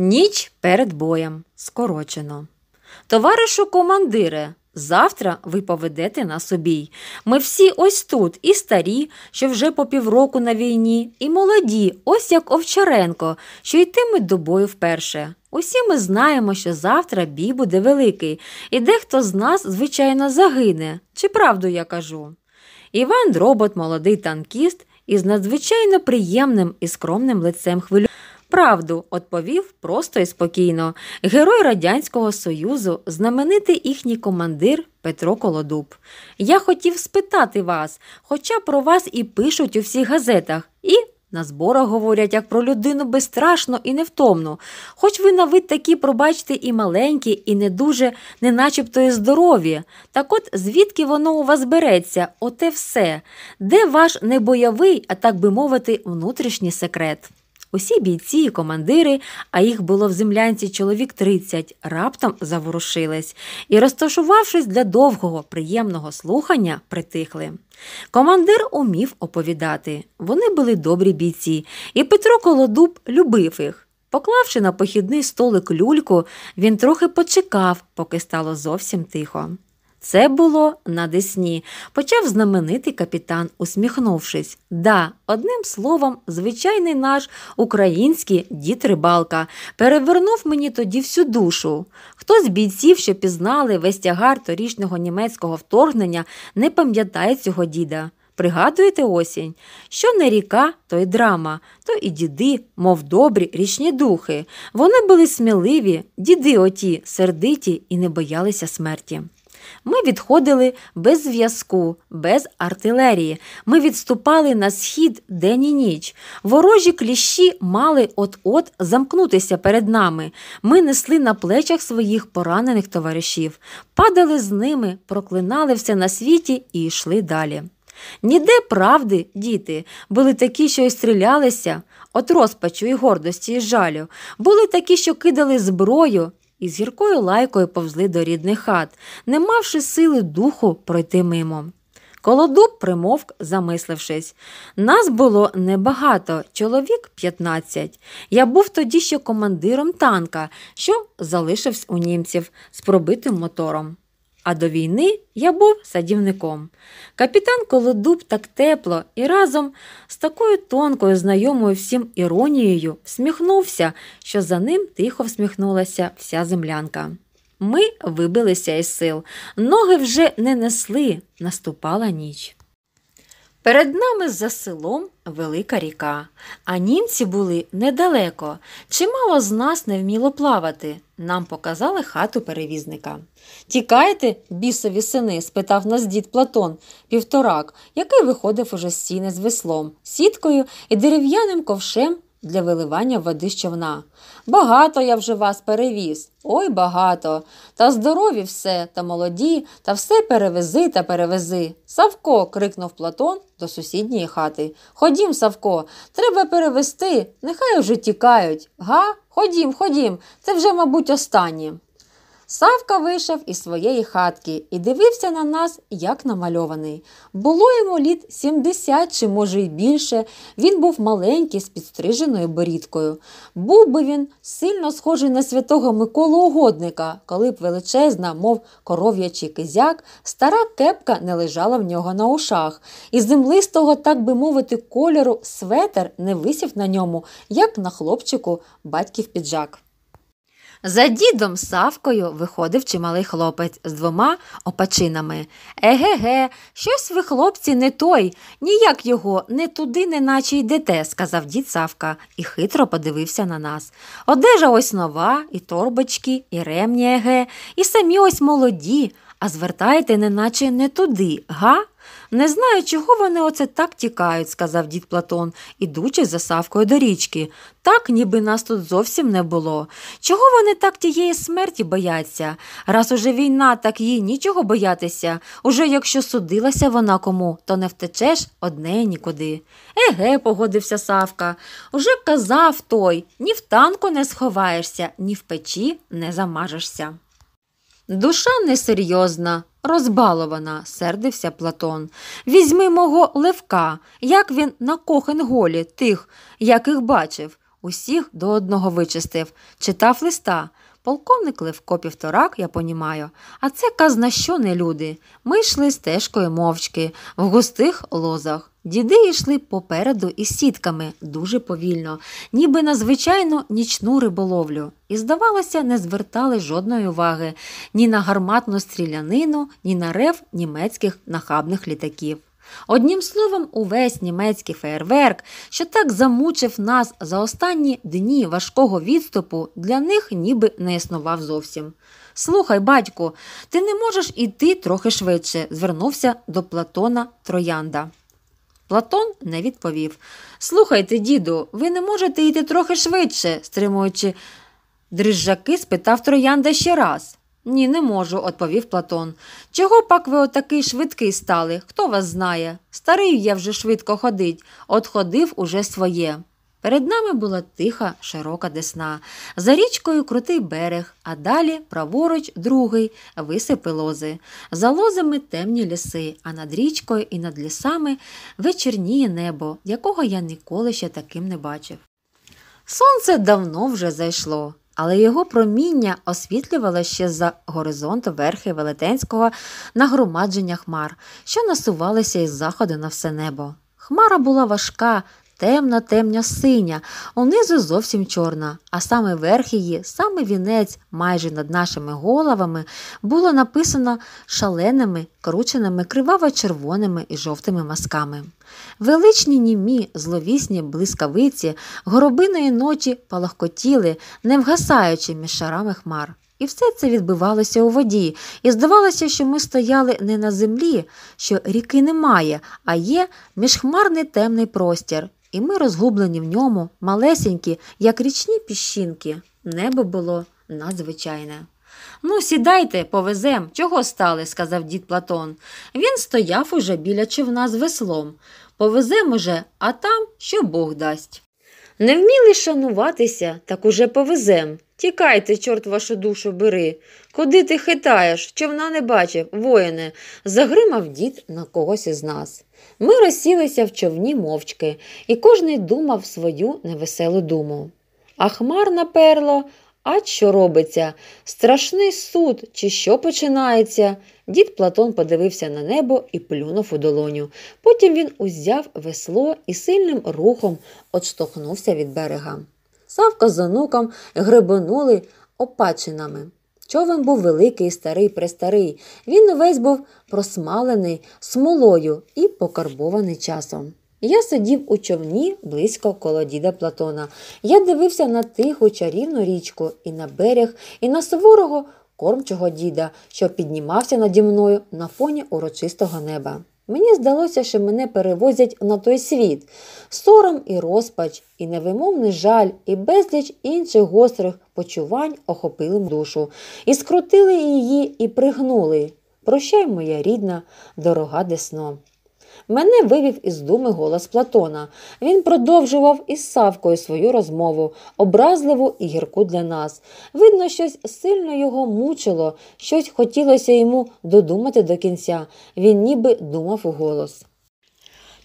Ніч перед боєм скорочено. Товаришу командире, завтра ви поведете на собі. Ми всі ось тут, і старі, що вже по півроку на війні, і молоді, ось як Овчаренко, що йтимуть до бою вперше. Усі ми знаємо, що завтра бій буде великий, і дехто з нас, звичайно, загине. Чи правду я кажу? Іван Робот, молодий танкіст, із надзвичайно приємним і скромним лицем хвилю. Правду відповів просто і спокійно герой Радянського Союзу, знаменитий їхній командир Петро Колодуб. Я хотів спитати вас, хоча про вас і пишуть у всіх газетах, і на зборах говорять як про людину безстрашну і невтомну. Хоч ви на вид такі, пробачте, і маленькі, і не дуже, не начебто і здорові. Так от звідки воно у вас береться, оте все, де ваш небойовий, а так би мовити, внутрішній секрет. Усі бійці і командири, а їх було в землянці чоловік 30, раптом заворушились і, розташувавшись для довгого, приємного слухання, притихли. Командир умів оповідати. Вони були добрі бійці, і Петро Колодуб любив їх. Поклавши на похідний столик люльку, він трохи почекав, поки стало зовсім тихо. Це було на Десні, почав знаменитий капітан, усміхнувшись. Да, одним словом, звичайний наш український дід рибалка перевернув мені тоді всю душу. Хто з бійців, що пізнали весь тягар торічного німецького вторгнення, не пам'ятає цього діда. Пригадуєте осінь, що не ріка, то й драма, то і діди, мов добрі річні духи. Вони були сміливі, діди оті, сердиті і не боялися смерті. Ми відходили без зв'язку, без артилерії. Ми відступали на схід день і ніч. Ворожі кліщі мали от-от замкнутися перед нами. Ми несли на плечах своїх поранених товаришів, падали з ними, проклинали все на світі і йшли далі. Ніде правди, діти, були такі, що й стрілялися, от розпачу і гордості і жалю, були такі, що кидали зброю і з гіркою лайкою повзли до рідних хат, не мавши сили духу пройти мимо. Колодуб примовк, замислившись. Нас було небагато, чоловік 15. Я був тоді ще командиром танка, що залишився у німців з пробитим мотором а до війни я був садівником. Капітан Колодуб так тепло і разом з такою тонкою, знайомою всім іронією всміхнувся, що за ним тихо всміхнулася вся землянка. Ми вибилися із сил, ноги вже не несли, наступала ніч. Перед нами за селом велика ріка, а німці були недалеко. Чимало з нас не вміло плавати. Нам показали хату перевізника. Тікайте, бісові сини? спитав нас дід Платон, півторак, який виходив уже з сіни з веслом, сіткою і дерев'яним ковшем для виливання води з човна. Багато я вже вас перевіз. Ой багато. Та здорові все, та молоді, та все перевези та перевези. Савко. крикнув Платон до сусідньої хати. Ходім, Савко, треба перевезти, нехай уже тікають. Га? Ходім, ходім. Це вже, мабуть, останнє. Савка вийшов із своєї хатки і дивився на нас, як намальований. Було йому літ 70 чи, може, й більше. Він був маленький, з підстриженою борідкою. Був би він сильно схожий на святого Миколу угодника, коли б величезна, мов коров'ячий кизяк, стара кепка не лежала в нього на ушах, і землистого, так би мовити, кольору светер не висів на ньому, як на хлопчику батьків піджак. За дідом Савкою виходив чималий хлопець з двома опачинами. Еге-ге, щось ви, хлопці, не той, ніяк його не туди, не наче йдете, сказав дід Савка і хитро подивився на нас. Одежа ось нова, і торбочки, і ремні еге, і самі ось молоді а звертаєте, неначе не туди, га? Не знаю, чого вони оце так тікають, сказав дід Платон, ідучи за Савкою до річки. Так, ніби нас тут зовсім не було. Чого вони так тієї смерті бояться? Раз уже війна, так їй нічого боятися. Уже якщо судилася вона кому, то не втечеш одне нікуди. Еге, погодився Савка. Уже казав той ні в танку не сховаєшся, ні в печі не замажешся. Душа несерйозна, розбалована, сердився Платон. Візьми мого левка, як він на кохенголі тих, яких бачив, усіх до одного вичистив, читав листа. Полковник Левко півторак, я понімаю, а це казна що не люди. Ми йшли стежкою мовчки, в густих лозах. Діди йшли попереду із сітками дуже повільно, ніби на звичайну нічну риболовлю, і, здавалося, не звертали жодної уваги ні на гарматну стрілянину, ні на рев німецьких нахабних літаків. Однім словом, увесь німецький феєрверк, що так замучив нас за останні дні важкого відступу, для них ніби не існував зовсім. Слухай, батьку, ти не можеш іти трохи швидше, звернувся до Платона Троянда. Платон не відповів Слухайте, діду, ви не можете йти трохи швидше, стримуючи дрижжаки, спитав Троянда ще раз. Ні, не можу, відповів Платон. Чого пак ви отакий швидкий стали? Хто вас знає? Старий я вже швидко ходить, от ходив уже своє. Перед нами була тиха, широка десна. За річкою крутий берег, а далі, праворуч, другий, висипи лози. За лозами темні ліси, а над річкою і над лісами вечірніє небо, якого я ніколи ще таким не бачив. Сонце давно вже зайшло але його проміння освітлювало ще за горизонт верхи велетенського нагромадження хмар, що насувалися із заходу на все небо. Хмара була важка, темна, темня синя, унизу зовсім чорна, а саме верх її, саме вінець, майже над нашими головами, було написано шаленими, крученими, криваво-червоними і жовтими масками. Величні німі, зловісні блискавиці, горобиної ночі палахкотіли, не вгасаючи між шарами хмар. І все це відбивалося у воді, і здавалося, що ми стояли не на землі, що ріки немає, а є міжхмарний темний простір, і ми розгублені в ньому, малесенькі, як річні піщинки, небо було надзвичайне. Ну, сідайте, повезем, чого стали, сказав дід Платон. Він стояв уже біля човна з веслом. Повезем уже, а там що Бог дасть. Не вміли шануватися, так уже повезем. Тікайте, чорт вашу душу, бери. Куди ти хитаєш? Човна не бачив, воїне, загримав дід на когось із нас. Ми розсілися в човні мовчки, і кожний думав свою невеселу думу. А хмар наперло, а що робиться? Страшний суд, чи що починається? Дід Платон подивився на небо і плюнув у долоню. Потім він узяв весло і сильним рухом отштовхнувся від берега. Савка з онуком гребанули опачинами. Човен був великий, старий, престарий. Він увесь був просмалений смолою і покарбований часом. Я сидів у човні близько коло діда Платона. Я дивився на тиху чарівну річку, і на берег, і на суворого кормчого діда, що піднімався наді мною на фоні урочистого неба. Мені здалося, що мене перевозять на той світ, сором і розпач, і невимовний жаль, і безліч інших гострих почувань охопили душу, і скрутили її і пригнули. Прощай, моя рідна, дорога десно. Мене вивів із думи голос Платона. Він продовжував із Савкою свою розмову, образливу і гірку для нас. Видно, щось сильно його мучило, щось хотілося йому додумати до кінця. Він ніби думав у голос.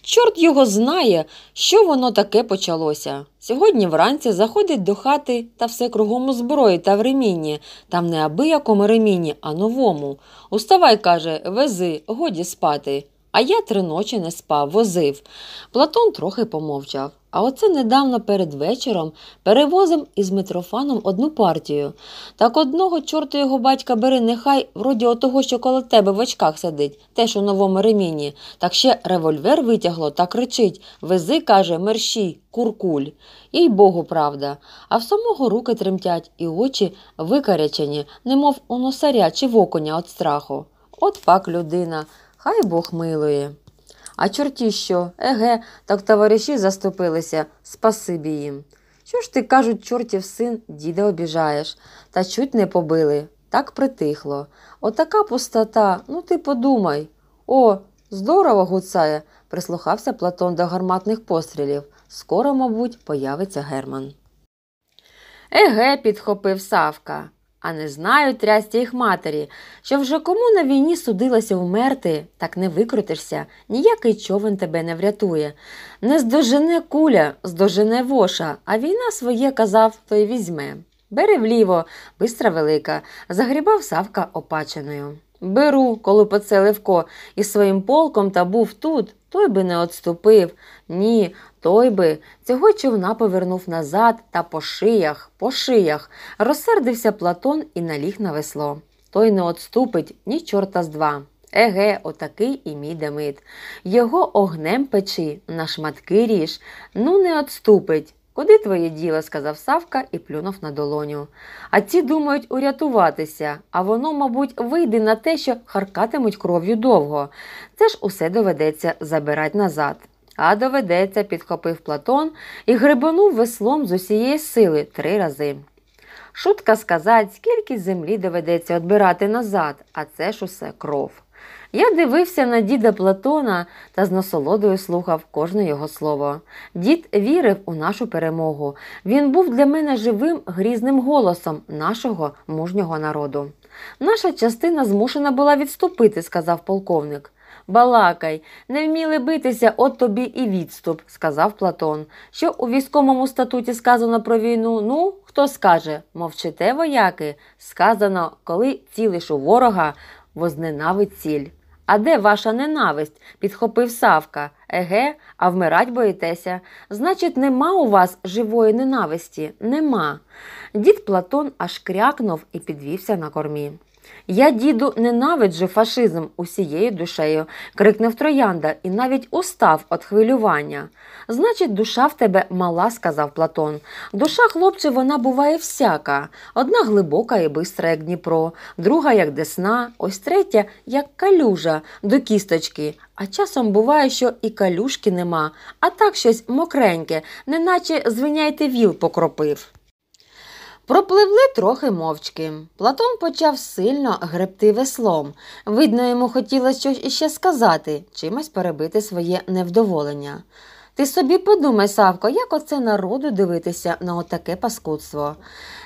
Чорт його знає, що воно таке почалося. Сьогодні вранці заходить до хати та все кругом зброї та в ремінні, там не абиякому ремінні, а новому. Уставай, каже, вези, годі спати. А я три ночі не спав, возив. Платон трохи помовчав. А оце недавно перед вечором перевозив із Митрофаном одну партію. Так одного чорта його батька бери, нехай вроді отого, що коло тебе в очках сидить, теж у новому реміні. Так ще револьвер витягло та кричить Вези, каже, мерщій, куркуль. Їй богу, правда. А в самого руки тремтять, і очі викарячені, немов у носаря чи в окуня від страху. От пак людина. Хай Бог милує. А чорті що? Еге, так товариші заступилися, спасибі їм. Що ж ти, кажуть, чортів син, діда обіжаєш, та чуть не побили, так притихло. Отака пустота, ну ти подумай. О, здорово, гуцає, прислухався Платон до гарматних пострілів. Скоро, мабуть, появиться Герман. Еге, підхопив Савка а не знають трясті їх матері, що вже кому на війні судилося вмерти, так не викрутишся, ніякий човен тебе не врятує. Не здожене куля, здожене воша, а війна своє казав, то й візьме. Бери вліво, бистра велика, загрібав Савка опаченою. Беру, коли поце Левко, і своїм полком та був тут, той би не отступив. Ні, той би цього човна повернув назад та по шиях, по шиях. Розсердився Платон і наліг на весло. Той не отступить ні чорта з два. Еге, отакий і мій Демид. Його огнем печи, на шматки ріж. Ну, не отступить. Куди твоє діло? сказав Савка і плюнув на долоню. А ці думають урятуватися, а воно, мабуть, вийде на те, що харкатимуть кров'ю довго. Це ж усе доведеться забирать назад. А доведеться, підхопив Платон і грибанув веслом з усієї сили три рази. Шутка сказати, скільки землі доведеться відбирати назад, а це ж усе кров. Я дивився на діда Платона та з насолодою слухав кожне його слово. Дід вірив у нашу перемогу. Він був для мене живим грізним голосом нашого мужнього народу. Наша частина змушена була відступити, сказав полковник. Балакай, не вміли битися, от тобі і відступ, сказав Платон. Що у військовому статуті сказано про війну? Ну, хто скаже? Мовчите, вояки, сказано, коли цілиш у ворога, возненавить ціль. А де ваша ненависть? підхопив Савка. Еге, а вмирать боїтеся. Значить, нема у вас живої ненависті? Нема. Дід Платон аж крякнув і підвівся на кормі. Я, діду, ненавиджу фашизм усією душею, крикнув троянда і навіть устав від хвилювання. Значить, душа в тебе мала, сказав Платон. Душа, хлопче, вона буває всяка. Одна глибока і бистра, як Дніпро, друга, як десна, ось третя, як калюжа до кісточки. А часом буває, що і калюшки нема, а так щось мокреньке, неначе звиняйте віл покропив. Пропливли трохи мовчки. Платон почав сильно гребти веслом. Видно, йому хотілося щось іще сказати, чимось перебити своє невдоволення. Ти собі подумай, Савко, як оце народу дивитися на отаке паскудство.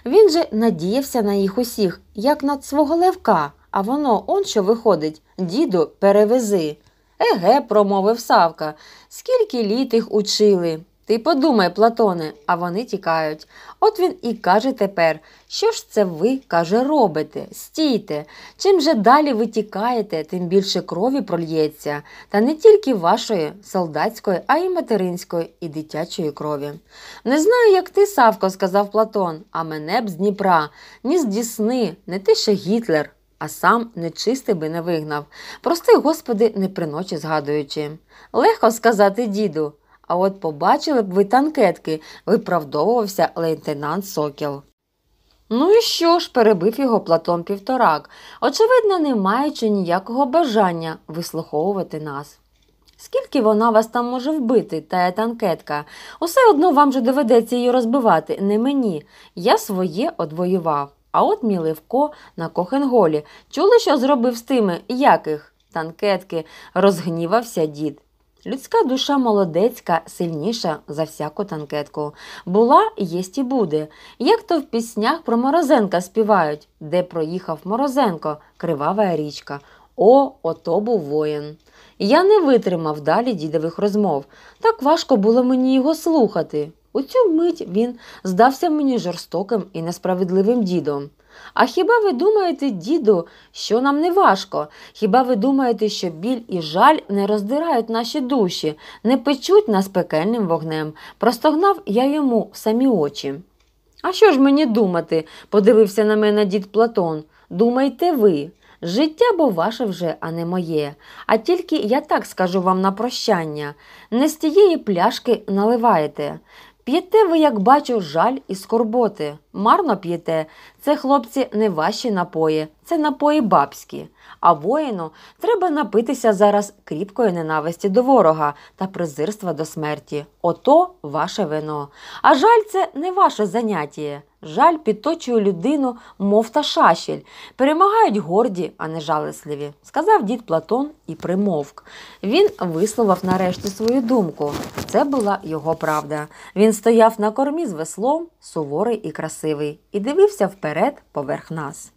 Він же надіявся на їх усіх, як над свого левка, а воно он що виходить, діду, перевези. Еге, промовив Савка, скільки літ їх учили. Ти подумай, Платоне, а вони тікають. От він і каже тепер, що ж це ви, каже, робите, стійте. Чим же далі ви тікаєте, тим більше крові прольється, та не тільки вашої, солдатської, а й материнської і дитячої крові. Не знаю, як ти, Савко, сказав Платон, а мене б з Дніпра, ні з Дісни, не ти ще Гітлер. А сам нечистий би не вигнав. Прости, господи, не при ночі згадуючи. Легко сказати, діду, а от побачили б ви танкетки, виправдовувався лейтенант Сокіл. Ну і що ж, перебив його Платон півторак, очевидно, не маючи ніякого бажання вислуховувати нас. Скільки вона вас там може вбити, тая танкетка? Усе одно вам же доведеться її розбивати, не мені. Я своє одвоював. А от мій на Кохенголі. Чули, що зробив з тими, яких? Танкетки, розгнівався дід. Людська душа молодецька, сильніша за всяку танкетку. Була, єсть і буде. Як то в піснях про Морозенка співають, де проїхав Морозенко, кривава річка. О, ото був воїн. Я не витримав далі дідових розмов. Так важко було мені його слухати. У цю мить він здався мені жорстоким і несправедливим дідом. А хіба ви думаєте, діду, що нам не важко? Хіба ви думаєте, що біль і жаль не роздирають наші душі, не печуть нас пекельним вогнем? Простогнав я йому самі очі. А що ж мені думати? подивився на мене дід Платон. Думайте ви. Життя бо ваше вже, а не моє. А тільки я так скажу вам на прощання не з тієї пляшки наливаєте. П'єте ви, як бачу, жаль і скорботи. Марно п'єте. Це хлопці не ваші напої, це напої бабські. А воїну треба напитися зараз кріпкої ненависті до ворога та презирства до смерті. Ото ваше вино. А жаль, це не ваше заняття. Жаль підточує людину, мов та шашіль. Перемагають горді, а не жалесливі, сказав дід Платон і примовк. Він висловив нарешті свою думку. Це була його правда. Він стояв на кормі з веслом, суворий і красивий, і дивився вперед поверх нас.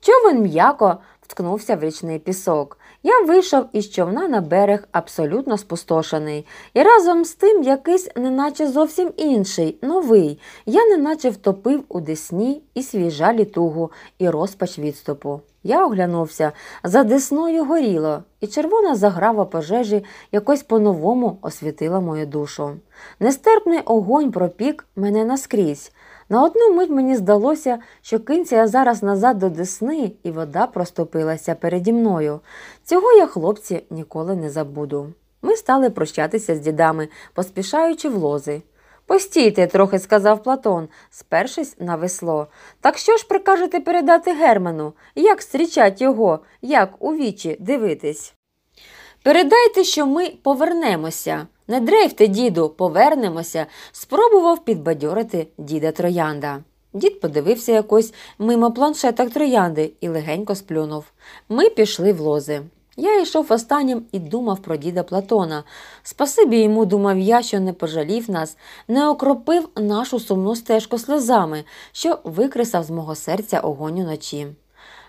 Човен м'яко вткнувся в річний пісок. Я вийшов із човна на берег абсолютно спустошений, і разом з тим якийсь, неначе зовсім інший, новий. Я неначе втопив у десні і свіжа літугу, і розпач відступу. Я оглянувся, за десною горіло, і червона заграва пожежі якось по-новому освітила мою душу. Нестерпний огонь пропік мене наскрізь. На одну мить мені здалося, що кинця я зараз назад до десни, і вода проступилася переді мною. Цього я, хлопці, ніколи не забуду. Ми стали прощатися з дідами, поспішаючи в лози. Постійте, трохи сказав Платон, спершись на весло. Так що ж прикажете передати Герману? Як зустрічать його, як у вічі дивитись? Передайте, що ми повернемося. Не дрейфте, діду, повернемося, спробував підбадьорити діда троянда. Дід подивився якось мимо планшеток троянди і легенько сплюнув. Ми пішли в лози. Я йшов останнім і думав про діда Платона. Спасибі йому думав я, що не пожалів нас, не окропив нашу сумну стежку сльозами, що викресав з мого серця огонь уночі.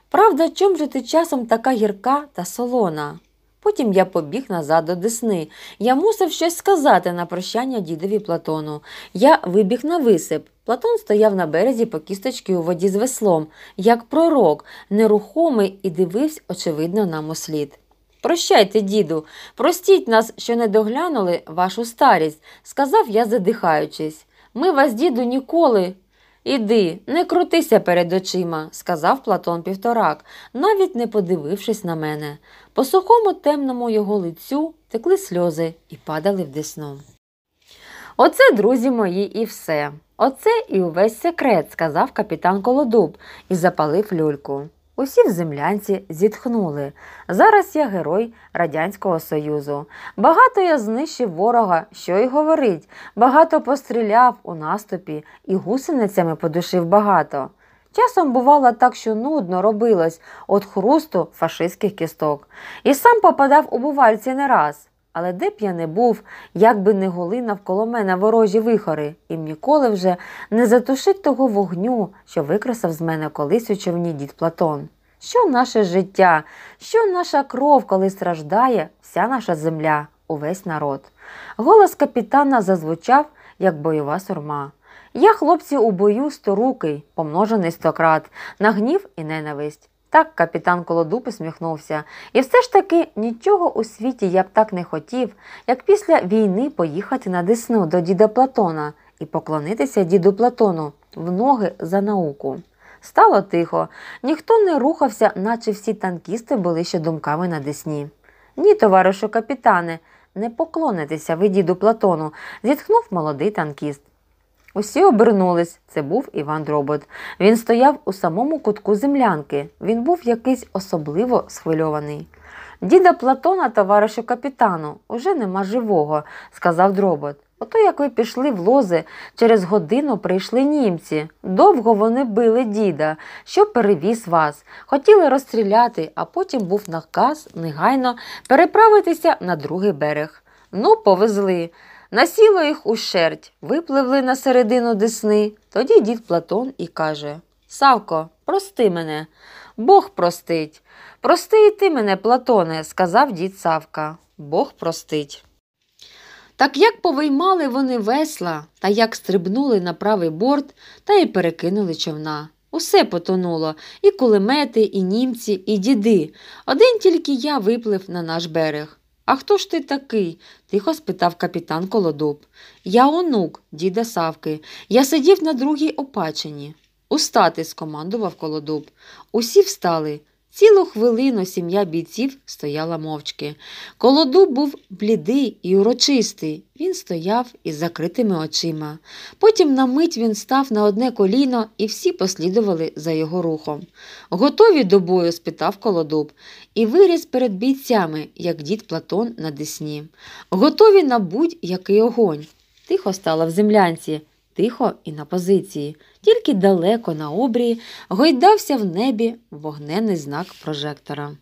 Правда, чом же ти часом така гірка та солона? Потім я побіг назад до Десни. Я мусив щось сказати на прощання дідові Платону. Я вибіг на висип. Платон стояв на березі по кісточці у воді з веслом, як пророк, нерухомий і дивився, очевидно, нам у слід. Прощайте, діду, простіть нас, що не доглянули вашу старість, сказав я, задихаючись. Ми вас, діду, ніколи. Іди, не крутися перед очима, сказав Платон півторак, навіть не подивившись на мене. По сухому темному його лицю текли сльози і падали в десно. Оце, друзі мої, і все. Оце і увесь секрет, сказав капітан Колодуб і запалив люльку. Усі в землянці зітхнули. Зараз я герой Радянського Союзу. Багато я знищив ворога, що й говорить. Багато постріляв у наступі і гусеницями подушив багато. Часом бувало так, що нудно робилось від хрусту фашистських кісток. І сам попадав у бувальці не раз. Але де б я не був, як би не голи навколо мене ворожі вихори, і ніколи вже не затушить того вогню, що викрасав з мене колись у човні дід Платон. Що наше життя, що наша кров, коли страждає, вся наша земля, увесь народ. Голос капітана зазвучав, як бойова сурма. Я, хлопці, у бою сторукий, помножений стократ, на гнів і ненависть. Так капітан Колодуп усміхнувся. І все ж таки нічого у світі я б так не хотів, як після війни поїхати на Десну до діда Платона і поклонитися діду Платону в ноги за науку. Стало тихо, ніхто не рухався, наче всі танкісти були ще думками на Десні. Ні, товаришу капітане, не поклонитеся ви діду Платону, зітхнув молодий танкіст. Усі обернулись. Це був Іван Дробот. Він стояв у самому кутку землянки. Він був якийсь особливо схвильований. Діда Платона, товаришу капітану, уже нема живого, сказав дробот. Ото як ви пішли в лози, через годину прийшли німці. Довго вони били діда, що перевіз вас. Хотіли розстріляти, а потім був наказ негайно переправитися на другий берег. Ну, повезли. Насіло їх у шерть, випливли на середину десни. Тоді дід Платон і каже Савко, прости мене, Бог простить. Прости й ти мене, Платоне, сказав дід Савка. Бог простить. Так як повиймали вони весла, та як стрибнули на правий борт, та й перекинули човна. Усе потонуло і кулемети, і німці, і діди. Один тільки я виплив на наш берег. А хто ж ти такий? тихо спитав капітан колодоб. Я онук, діда Савки. Я сидів на другій опачині. Устати, скомандував колодоб. Усі встали. Цілу хвилину сім'я бійців стояла мовчки. Колоду був блідий і урочистий. Він стояв із закритими очима. Потім на мить він став на одне коліно, і всі послідували за його рухом. Готові до бою? спитав колодуб, і виріс перед бійцями, як дід Платон на Десні. Готові на будь-який огонь. Тихо стала в землянці тихо і на позиції, тільки далеко на обрії гойдався в небі вогнений знак прожектора.